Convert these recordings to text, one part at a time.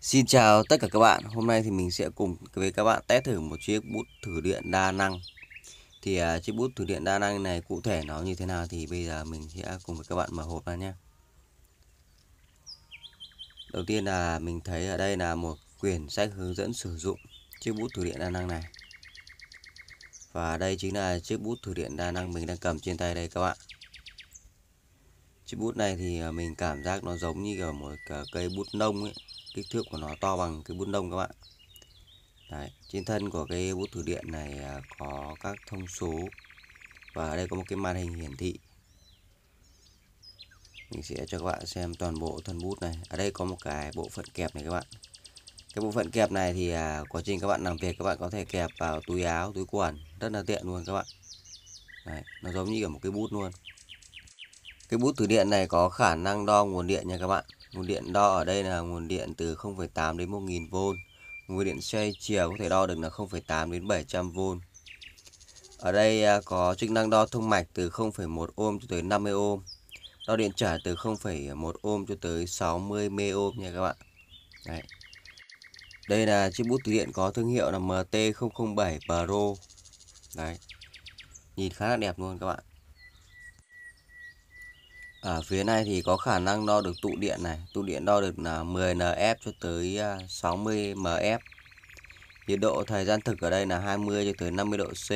Xin chào tất cả các bạn Hôm nay thì mình sẽ cùng với các bạn test thử một chiếc bút thử điện đa năng Thì uh, chiếc bút thử điện đa năng này cụ thể nó như thế nào Thì bây giờ mình sẽ cùng với các bạn mở hộp ra nhé Đầu tiên là mình thấy ở đây là một quyển sách hướng dẫn sử dụng chiếc bút thử điện đa năng này Và đây chính là chiếc bút thử điện đa năng mình đang cầm trên tay đây các bạn chiếc bút này thì à, mình cảm giác nó giống như kiểu một à, cây bút nông ấy kích thước của nó to bằng cái bút nông các bạn Đấy, trên thân của cái bút thử điện này à, có các thông số và ở đây có một cái màn hình hiển thị mình sẽ cho các bạn xem toàn bộ thân bút này ở đây có một cái bộ phận kẹp này các bạn cái bộ phận kẹp này thì quá trình các bạn làm việc các bạn có thể kẹp vào túi áo túi quần rất là tiện luôn các bạn Đấy, nó giống như cả một cái bút luôn cái bút thử điện này có khả năng đo nguồn điện nha các bạn. Nguồn điện đo ở đây là nguồn điện từ 0,8 đến 1.000 v Nguồn điện xoay chiều có thể đo được là 0,8 đến 700V. Ở đây à, có chức năng đo thông mạch từ 0,1 ohm cho tới 50 ohm. Đo điện trở từ 0,1 ohm cho tới 60 ohm nha các bạn. Đấy. Đây là chiếc bút điện có thương hiệu là MT007 Pro. Đấy. Nhìn khá là đẹp luôn các bạn. Ở phía này thì có khả năng đo được tụ điện này, tụ điện đo được là 10NF cho tới 60MF. À, Nhiệt độ thời gian thực ở đây là 20 cho tới 50 độ C.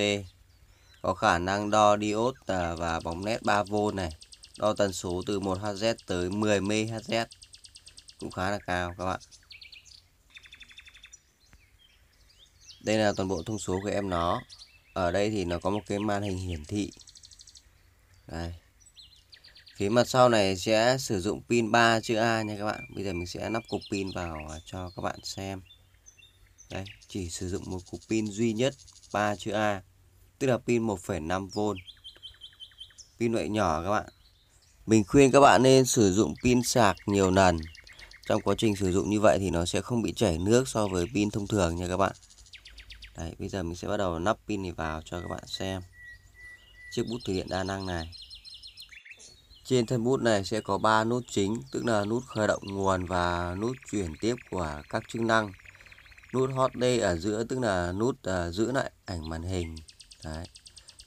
Có khả năng đo diode à, và bóng led 3V này, đo tần số từ 1Hz tới 10 MHz. Cũng khá là cao các bạn. Đây là toàn bộ thông số của em nó. Ở đây thì nó có một cái màn hình hiển thị. Đây, phía mặt sau này sẽ sử dụng pin 3 chữ A nha các bạn bây giờ mình sẽ nắp cục pin vào à, cho các bạn xem Đấy, chỉ sử dụng một cục pin duy nhất 3 chữ A tức là pin 1,5V pin loại nhỏ các bạn mình khuyên các bạn nên sử dụng pin sạc nhiều lần trong quá trình sử dụng như vậy thì nó sẽ không bị chảy nước so với pin thông thường nha các bạn Đấy, bây giờ mình sẽ bắt đầu nắp pin này vào cho các bạn xem chiếc bút thủy điện đa năng này trên thân bút này sẽ có 3 nút chính, tức là nút khởi động nguồn và nút chuyển tiếp của các chức năng. Nút hot day ở giữa tức là nút uh, giữ lại ảnh màn hình. Đấy.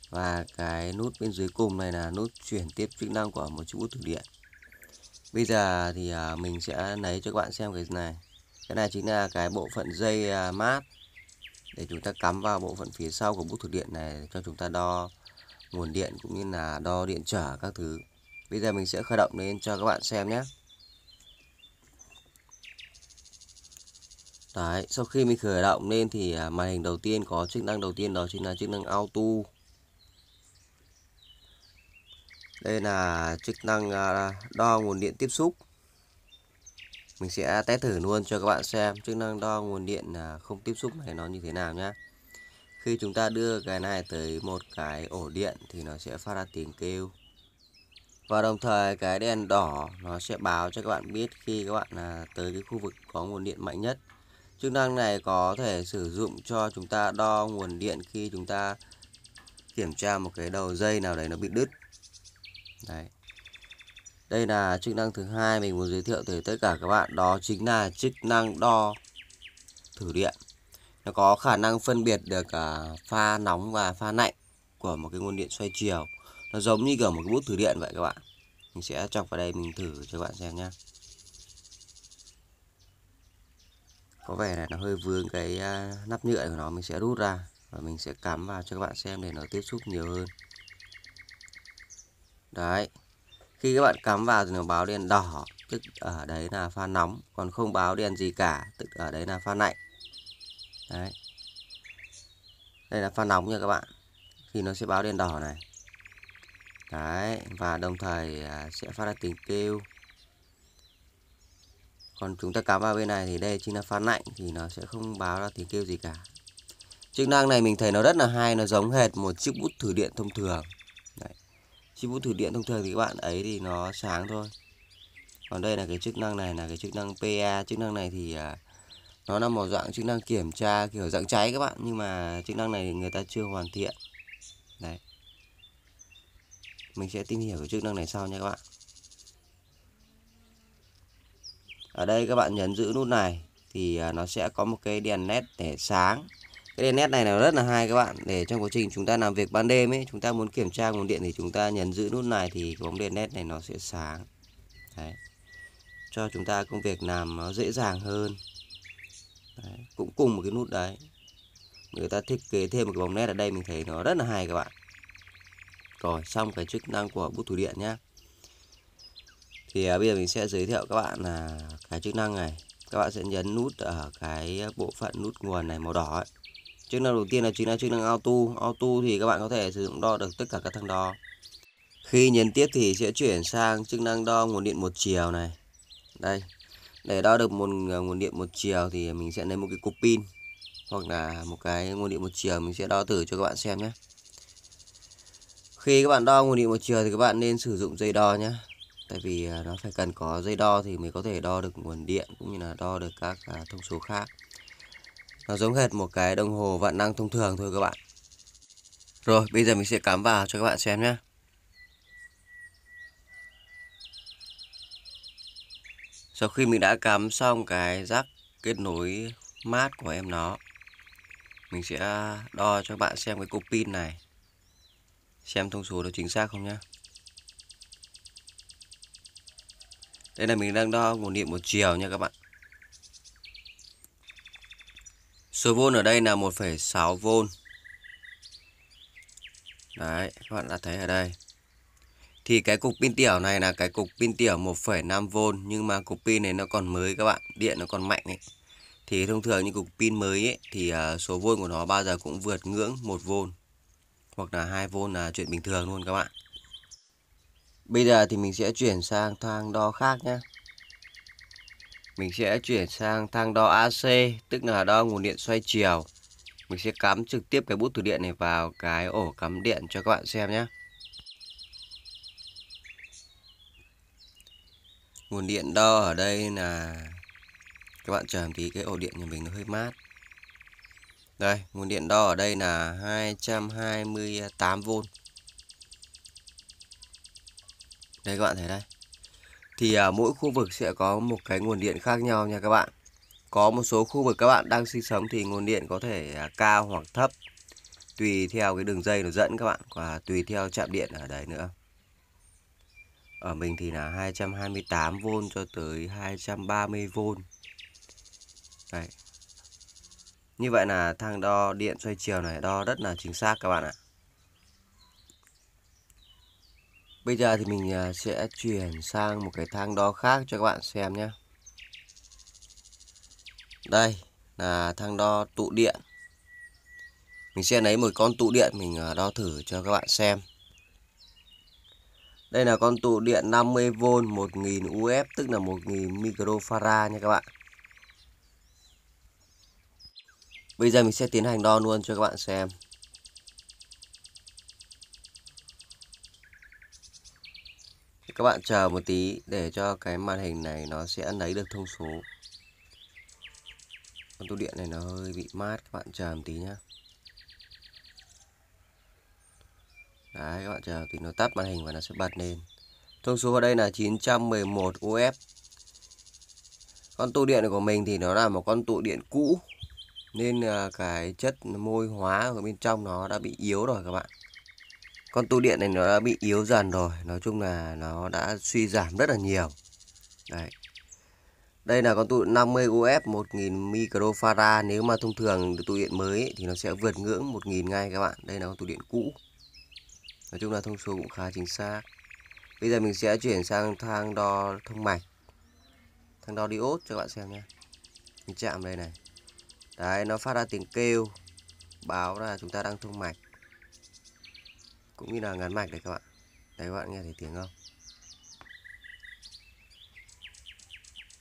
Và cái nút bên dưới cùng này là nút chuyển tiếp chức năng của một chiếc bút thử điện. Bây giờ thì uh, mình sẽ lấy cho các bạn xem cái này. Cái này chính là cái bộ phận dây uh, mát để chúng ta cắm vào bộ phận phía sau của bút thử điện này cho chúng ta đo nguồn điện cũng như là đo điện trở các thứ Bây giờ mình sẽ khởi động lên cho các bạn xem nhé. Đấy, sau khi mình khởi động lên thì à, màn hình đầu tiên có chức năng đầu tiên đó chính là chức năng auto. Đây là chức năng à, đo nguồn điện tiếp xúc. Mình sẽ test thử luôn cho các bạn xem chức năng đo nguồn điện à, không tiếp xúc này nó như thế nào nhé. Khi chúng ta đưa cái này tới một cái ổ điện thì nó sẽ phát ra tiếng kêu và đồng thời cái đèn đỏ nó sẽ báo cho các bạn biết khi các bạn à, tới cái khu vực có nguồn điện mạnh nhất chức năng này có thể sử dụng cho chúng ta đo nguồn điện khi chúng ta kiểm tra một cái đầu dây nào đấy nó bị đứt đấy đây là chức năng thứ hai mình muốn giới thiệu tới tất cả các bạn đó chính là chức năng đo thử điện nó có khả năng phân biệt được cả à, pha nóng và pha lạnh của một cái nguồn điện xoay chiều nó giống như kiểu một cái bút thử điện vậy các bạn mình sẽ chọc vào đây mình thử cho các bạn xem nhé có vẻ là nó hơi vướng cái à, nắp nhựa của nó mình sẽ rút ra và mình sẽ cắm vào cho các bạn xem để nó tiếp xúc nhiều hơn đấy khi các bạn cắm vào thì nó báo đèn đỏ tức ở đấy là pha nóng còn không báo đèn gì cả tức ở đấy là pha lạnh đấy đây là pha nóng nha các bạn thì nó sẽ báo đèn đỏ này đấy và đồng thời à, sẽ phát ra tiếng kêu còn chúng ta cắm vào bên này thì đây chính là phát lạnh thì nó sẽ không báo ra tiếng kêu gì cả chức năng này mình thấy nó rất là hay nó giống hệt một chiếc bút thử điện thông thường đấy. chiếc bút thử điện thông thường thì các bạn ấy thì nó sáng thôi còn đây là cái chức năng này là cái chức năng PA chức năng này thì à, nó là một dạng chức năng kiểm tra kiểu dạng cháy các bạn nhưng mà chức năng này người ta chưa hoàn thiện mình sẽ tìm hiểu cái chức năng này sau nha các bạn ở đây các bạn nhấn giữ nút này thì à, nó sẽ có một cái đèn led để sáng cái đèn led này nó rất là hay các bạn để trong quá trình chúng ta làm việc ban đêm ấy chúng ta muốn kiểm tra nguồn điện thì chúng ta nhấn giữ nút này thì bóng đèn led này nó sẽ sáng Đấy. cho chúng ta công việc làm nó dễ dàng hơn Đấy. cũng cùng một cái nút đấy người ta thiết kế thêm một cái bóng led ở đây mình thấy nó rất là hay các bạn rồi xong cái chức năng của bút thủ điện nhé Thì à, bây giờ mình sẽ giới thiệu các bạn là cái chức năng này Các bạn sẽ nhấn nút ở cái bộ phận nút nguồn này màu đỏ ấy. Chức năng đầu tiên là chính là chức năng auto Auto thì các bạn có thể sử dụng đo được tất cả các thang đo Khi nhấn tiếp thì sẽ chuyển sang chức năng đo nguồn điện một chiều này Đây để đo được một à, nguồn điện một chiều thì mình sẽ lấy một cái cục pin hoặc là một cái nguồn điện một chiều mình sẽ đo thử cho các bạn xem nhé khi các bạn đo nguồn điện một chiều thì các bạn nên sử dụng dây đo nhé tại vì à, nó phải cần có dây đo thì mới có thể đo được nguồn điện cũng như là đo được các à, thông số khác nó giống hệt một cái đồng hồ vạn năng thông thường thôi các bạn rồi bây giờ mình sẽ cắm vào cho các bạn xem nhé sau khi mình đã cắm xong cái rắc kết nối mát của em nó mình sẽ à, đo cho các bạn xem cái cục pin này xem thông số nó chính xác không nhá đây là mình đang đo nguồn điện một chiều nha các bạn số vôn ở đây là 1,6 vôn đấy các bạn đã thấy ở đây thì cái cục pin tiểu này là cái cục pin tiểu 1,5 vôn nhưng mà cục pin này nó còn mới các bạn điện nó còn mạnh ấy thì thông thường những cục pin mới ấy, thì à, số vôn của nó bao giờ cũng vượt ngưỡng 1 vôn hoặc là 2V là chuyện bình thường luôn các bạn. Bây giờ thì mình sẽ chuyển sang thang đo khác nhé. Mình sẽ chuyển sang thang đo AC, tức là đo nguồn điện xoay chiều. Mình sẽ cắm trực tiếp cái bút thử điện này vào cái ổ cắm điện cho các bạn xem nhé. Nguồn điện đo ở đây là các bạn chờ một tí cái ổ điện nhà mình nó hơi mát. Đây, nguồn điện đo ở đây là 228V. Đây các bạn thấy đây. Thì à, mỗi khu vực sẽ có một cái nguồn điện khác nhau nha các bạn. Có một số khu vực các bạn đang sinh sống thì nguồn điện có thể à, cao hoặc thấp. Tùy theo cái đường dây nó dẫn các bạn. Và tùy theo chạm điện ở đấy nữa. Ở mình thì là 228V cho tới 230V. Đây. Như vậy là thang đo điện xoay chiều này đo rất là chính xác các bạn ạ. Bây giờ thì mình à, sẽ chuyển sang một cái thang đo khác cho các bạn xem nhé. Đây là thang đo tụ điện. Mình sẽ lấy một con tụ điện mình à, đo thử cho các bạn xem. Đây là con tụ điện 50V 1000 UF tức là 1000 microfarad nha các bạn. Bây giờ mình sẽ tiến hành đo luôn cho các bạn xem. Các bạn chờ một tí để cho cái màn hình này nó sẽ lấy được thông số. Con tủ điện này nó hơi bị mát, các bạn chờ một tí nhé. Đấy, các bạn chờ thì nó tắt màn hình và nó sẽ bật lên. Thông số ở đây là 911 UF. Con tụ điện của mình thì nó là một con tụ điện cũ nên là cái chất môi hóa ở bên trong nó đã bị yếu rồi các bạn con tu điện này nó đã bị yếu dần rồi nói chung là nó đã suy giảm rất là nhiều đấy đây là con tụ 50 UF 1000 microfarad nếu mà thông thường tụ điện mới ấy, thì nó sẽ vượt ngưỡng 1000 ngay các bạn đây là con tụ điện cũ nói chung là thông số cũng khá chính xác bây giờ mình sẽ chuyển sang thang đo thông mạch thang đo diode cho các bạn xem nhé mình chạm đây này đấy nó phát ra tiếng kêu báo là chúng ta đang thông mạch cũng như là ngắn mạch đấy các bạn đấy các bạn nghe thấy tiếng không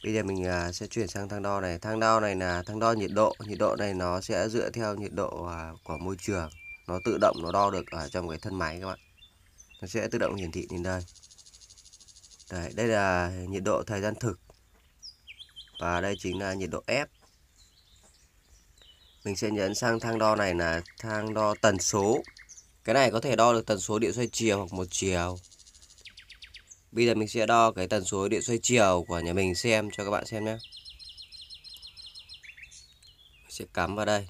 bây giờ mình à, sẽ chuyển sang thang đo này thang đo này là thang đo nhiệt độ nhiệt độ này nó sẽ dựa theo nhiệt độ à, của môi trường nó tự động nó đo được ở trong cái thân máy các bạn nó sẽ tự động hiển thị đến đây Đấy, đây là nhiệt độ thời gian thực và đây chính là nhiệt độ ép mình sẽ nhấn sang thang đo này là thang đo tần số cái này có thể đo được tần số điện xoay chiều hoặc một chiều bây giờ mình sẽ đo cái tần số điện xoay chiều của nhà mình xem cho các bạn xem nhé mình sẽ cắm vào đây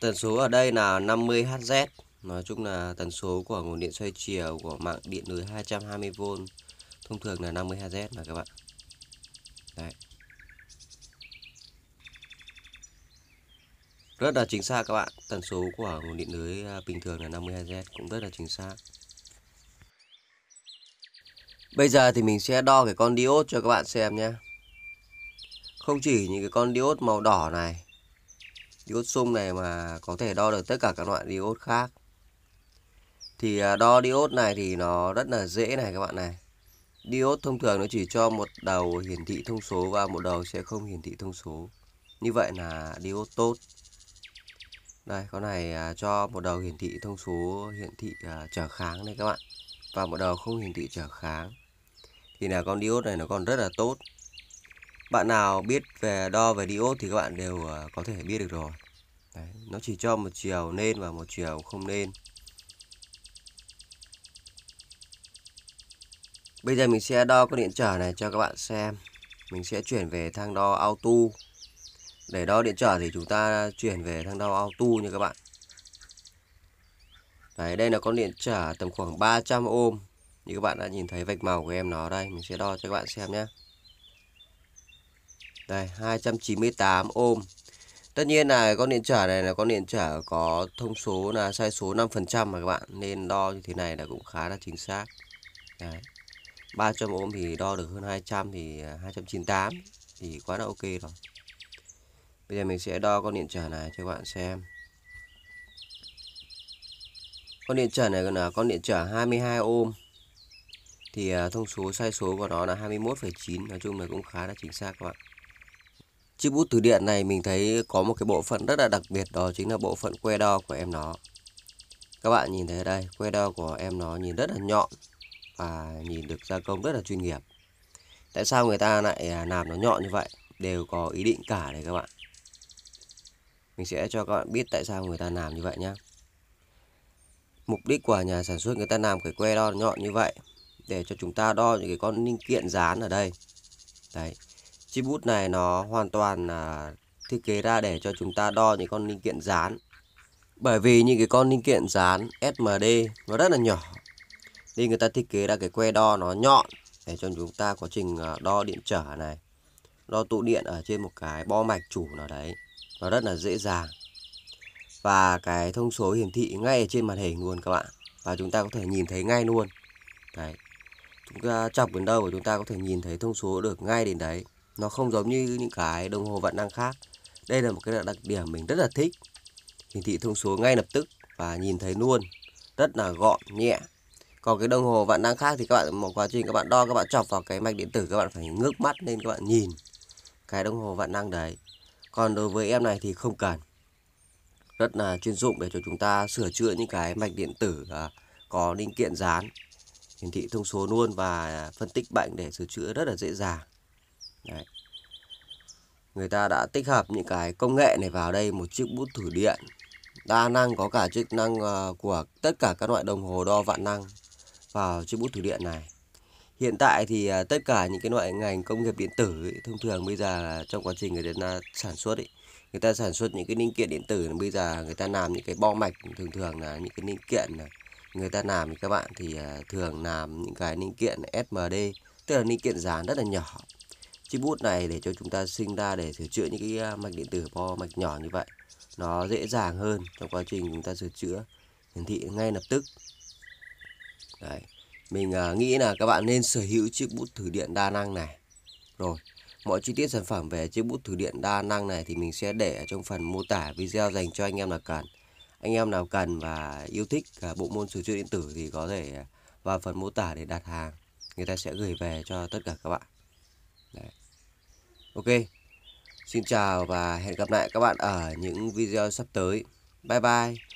tần số ở đây là 50 Hz nói chung là tần số của nguồn điện xoay chiều của mạng điện lưới 220V thông thường là 50 Hz là các bạn đấy rất là chính xác các bạn tần số của nguồn điện lưới à, bình thường là 52Z cũng rất là chính xác bây giờ thì mình sẽ đo cái con diode cho các bạn xem nhé không chỉ những cái con diode màu đỏ này diode sung này mà có thể đo được tất cả các loại diode khác thì à, đo diode này thì nó rất là dễ này các bạn này diode thông thường nó chỉ cho một đầu hiển thị thông số và một đầu sẽ không hiển thị thông số như vậy là diode tốt đây con này à, cho một đầu hiển thị thông số hiển thị à, trở kháng đây các bạn và một đầu không hiển thị trở kháng thì là con diode này nó còn rất là tốt bạn nào biết về đo về diode thì các bạn đều à, có thể biết được rồi Đấy, nó chỉ cho một chiều nên và một chiều không nên bây giờ mình sẽ đo con điện trở này cho các bạn xem mình sẽ chuyển về thang đo auto để đo điện trở thì chúng ta chuyển về thang đo auto nha các bạn đấy đây là con điện trở tầm khoảng 300 ohm như các bạn đã nhìn thấy vạch màu của em nó đây mình sẽ đo cho các bạn xem nhé đây 298 ohm. tất nhiên là con điện trở này là con điện trở có thông số là sai số 5% mà các bạn nên đo như thế này là cũng khá là chính xác đấy 300 ohm thì đo được hơn 200 thì 298 à, thì quá là ok rồi bây giờ mình sẽ đo con điện trở này cho các bạn xem con điện trở này là con điện trở 22 ôm thì à, thông số sai số của nó là 21,9 nói chung là cũng khá là chính xác các bạn chiếc bút từ điện này mình thấy có một cái bộ phận rất là đặc biệt đó chính là bộ phận que đo của em nó các bạn nhìn thấy đây que đo của em nó nhìn rất là nhọn và nhìn được gia công rất là chuyên nghiệp tại sao người ta lại à, làm nó nhọn như vậy đều có ý định cả đấy các bạn mình sẽ cho các bạn biết tại sao người ta làm như vậy nhé mục đích của nhà sản xuất người ta làm cái que đo nhọn như vậy để cho chúng ta đo những cái con linh kiện dán ở đây đấy chiếc bút này nó hoàn toàn là thiết kế ra để cho chúng ta đo những con linh kiện dán bởi vì những cái con linh kiện dán SMD nó rất là nhỏ nên người ta thiết kế ra cái que đo nó nhọn để cho chúng ta quá trình à, đo điện trở này đo tụ điện ở trên một cái bo mạch chủ nào đấy nó rất là dễ dàng và cái thông số hiển thị ngay ở trên màn hình luôn các bạn và chúng ta có thể nhìn thấy ngay luôn đấy chúng ta chọc đến đâu chúng ta có thể nhìn thấy thông số được ngay đến đấy nó không giống như những cái đồng hồ vận năng khác đây là một cái đặc điểm mình rất là thích hiển thị thông số ngay lập tức và nhìn thấy luôn rất là gọn nhẹ còn cái đồng hồ vận năng khác thì các bạn một quá trình các bạn đo các bạn chọc vào cái mạch điện tử các bạn phải ngước mắt lên các bạn nhìn cái đồng hồ vận năng đấy còn đối với em này thì không cần rất là chuyên dụng để cho chúng ta sửa chữa những cái mạch điện tử à, có linh kiện dán hiển thị thông số luôn và phân tích bệnh để sửa chữa rất là dễ dàng Đấy. người ta đã tích hợp những cái công nghệ này vào đây một chiếc bút thử điện đa năng có cả chức năng ờ, của tất cả các loại đồng hồ đo vạn năng vào chiếc bút thử điện này Hiện tại thì à, tất cả những cái loại ngành công nghiệp điện tử ấy, thông thường bây giờ trong quá trình người ta sản xuất ấy, người ta sản xuất những cái linh kiện điện tử bây giờ người ta làm những cái bo mạch thường thường là những cái linh kiện người ta làm thì các bạn thì à, thường làm những cái linh kiện SMD tức là linh kiện dán rất là nhỏ chiếc bút này để cho chúng ta sinh ra để sửa chữa những cái à, mạch điện tử bo mạch nhỏ như vậy nó dễ dàng hơn trong quá trình chúng ta sửa chữa hiển thị ngay lập tức Đấy mình à, nghĩ là các bạn nên sở hữu chiếc bút thử điện đa năng này rồi mọi chi tiết sản phẩm về chiếc bút thử điện đa năng này thì mình sẽ để ở trong phần mô tả video dành cho anh em nào cần anh em nào cần và yêu thích à, bộ môn sửa chữa điện tử thì có thể à, vào phần mô tả để đặt hàng người ta sẽ gửi về cho tất cả các bạn Đấy. ok xin chào và hẹn gặp lại các bạn ở những video sắp tới bye bye